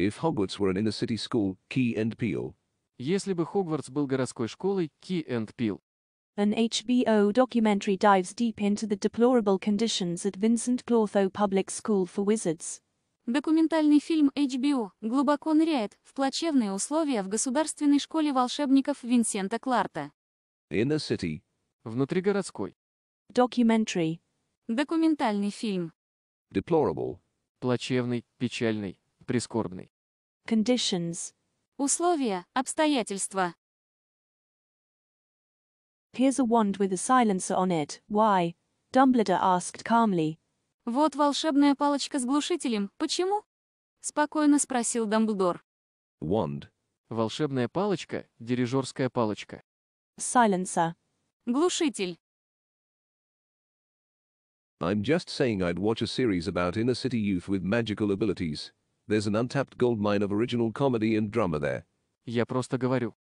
If Hogwarts were an inner-city school, Key and Peele. Если бы Хогвартс был городской школой, Key and Peele. An HBO documentary dives deep into the deplorable conditions at Vincent Clortho Public School for Wizards. Документальный фильм HBO глубоко ныряет в плачевные условия в государственной школе волшебников Винсента Кларта. Inner City. Внутригородской. Documentary. Документальный фильм. Deplorable. Плачевный, печальный прискорбный. Conditions. Условия, обстоятельства. Here's a wand with a silencer on it. Why? Dumbledore asked calmly. Вот волшебная палочка с глушителем. Почему? Спокойно спросил Дамблдор. Wand. Волшебная палочка, дирижерская палочка. Silencer. Глушитель. I'm just saying I'd watch a series about inner city youth with magical abilities. There's an untapped gold of original comedy and drama there. Я просто говорю.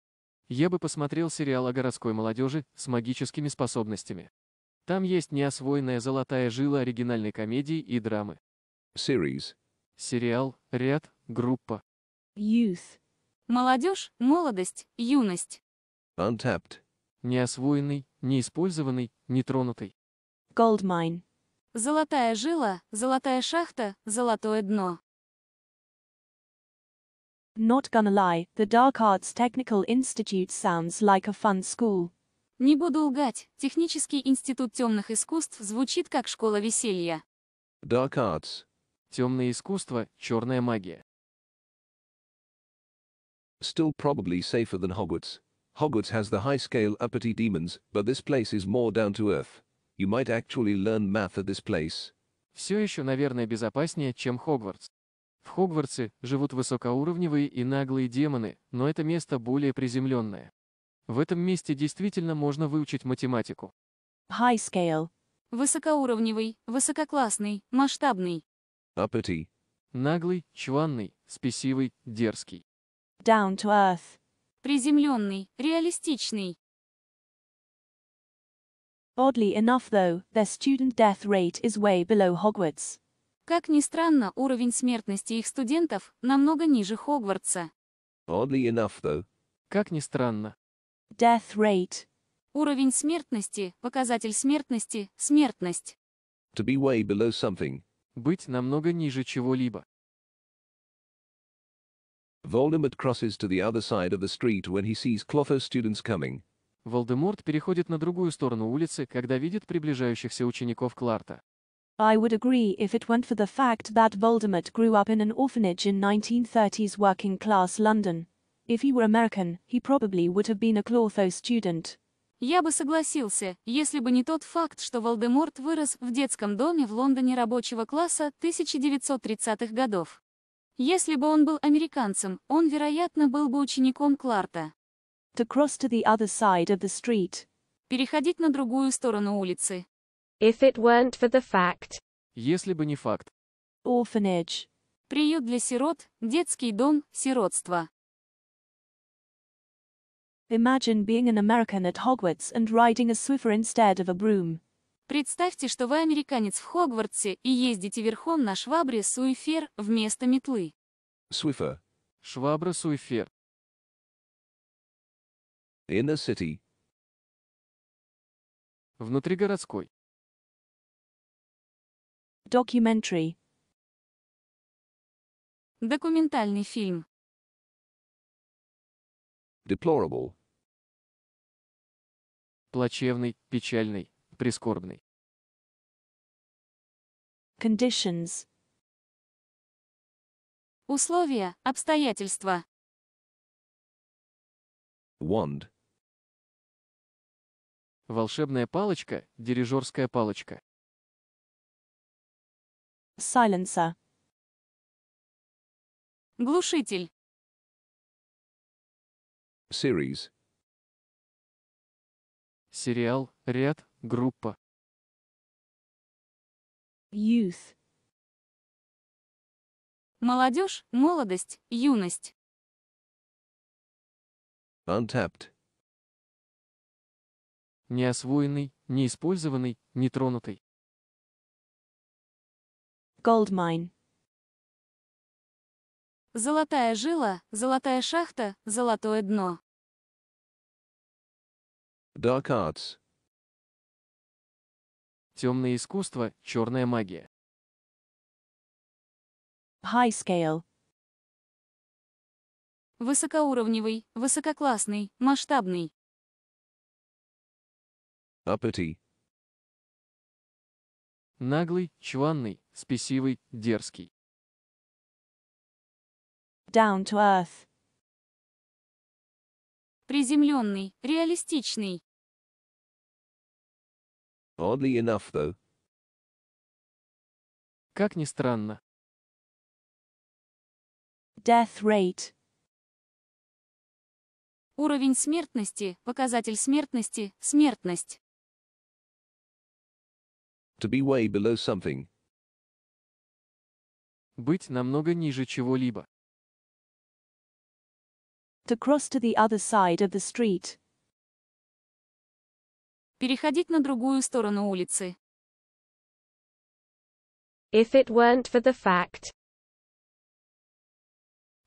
Я бы посмотрел сериал о городской молодежи с магическими способностями. Там есть неосвоенная золотая жила оригинальной комедии и драмы. Series. Сериал, ряд, группа. Youth. Молодежь, молодость, юность. Untapped. Неосвоенный, неиспользованный, нетронутый. Gold mine. Золотая жила, золотая шахта, золотое дно. Not gonna lie, the Dark Arts Technical Institute sounds like a fun school. Не буду лгать, технический институт темных искусств звучит как школа веселья. Dark Arts. Темное искусство, черная магия. Still probably safer than Hogwarts. Hogwarts has the high-scale uppity demons, but this place is more down to earth. You might actually learn math at this place. Все еще, наверное, безопаснее, чем Хогвартс. В Хогвартсе живут высокоуровневые и наглые демоны, но это место более приземленное. В этом месте действительно можно выучить математику. High scale. Высокоуровневый, высококлассный, масштабный. Uppity. Наглый, чванный, спесивый, дерзкий. Down to earth. Приземленный, реалистичный. Oddly enough though, their student death rate is way below Hogwarts. Как ни странно, уровень смертности их студентов намного ниже Хогвартса. Oddly enough, though. Как ни странно. Death rate. Уровень смертности, показатель смертности, смертность. To be way below something. Быть намного ниже чего-либо. Voldemort crosses to the other side of the street when he sees Clotho students coming. Волдеморт переходит на другую сторону улицы, когда видит приближающихся учеников Кларта. I would agree if it weren't for the fact that Voldemort grew up in an orphanage in 1930s working class London. If he were American, he probably would have been a Clotho student. Я бы согласился, если бы не тот факт, что Волдеморт вырос в детском доме в Лондоне рабочего класса 1930-х годов. Если бы он был американцем, он, вероятно, был бы учеником Кларта. To cross to the other side of the street. Переходить на другую сторону улицы. If it weren't for the fact. Если бы не факт. Orphanage. Приют для сирот, детский дом, сиротство. Imagine being an American at Hogwarts and riding a Swiffer instead of a broom. Представьте, что вы американец в Хогвартсе и ездите верхом на швабре суифер вместо метлы. Swiffer. Швабра суифер. In the city. Внутри городской. Documentary. Документальный фильм. Deplorable. Плачевный, печальный, прискорбный. Conditions. Условия, обстоятельства. Wand. Волшебная палочка, дирижерская палочка silencer, Глушитель. Series. Сериал, ряд, группа. Youth. Молодежь, молодость, юность. Untapped. Неосвоенный, неиспользованный, нетронутый. Gold mine. Золотая жила, золотая шахта, золотое дно. Dark arts. Темное искусство, черная магия. High scale. Высокоуровневый, высококлассный, масштабный. Uppity. Наглый, чванный, спесивый, дерзкий. Down to earth. Приземленный, реалистичный. Oddly enough, though. Как ни странно. Death rate. Уровень смертности, показатель смертности, смертность. To be way below something, быть намного ниже чего-либо. To cross to the other side of the street. Переходить на другую сторону улицы. If it weren't for the fact.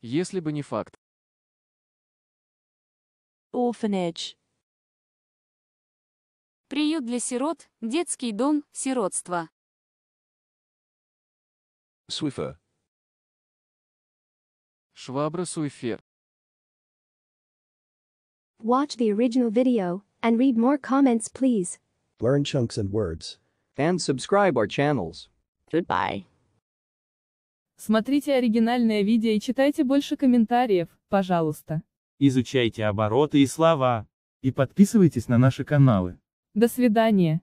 Если бы не факт. Orphanage. Приют для сирот, детский дом, сиротство. Суйфе. Швабра суйфе. Watch the original video and read more comments please. Learn chunks and words. And subscribe our channels. Goodbye. Смотрите оригинальное видео и читайте больше комментариев, пожалуйста. Изучайте обороты и слова. И подписывайтесь на наши каналы. До свидания.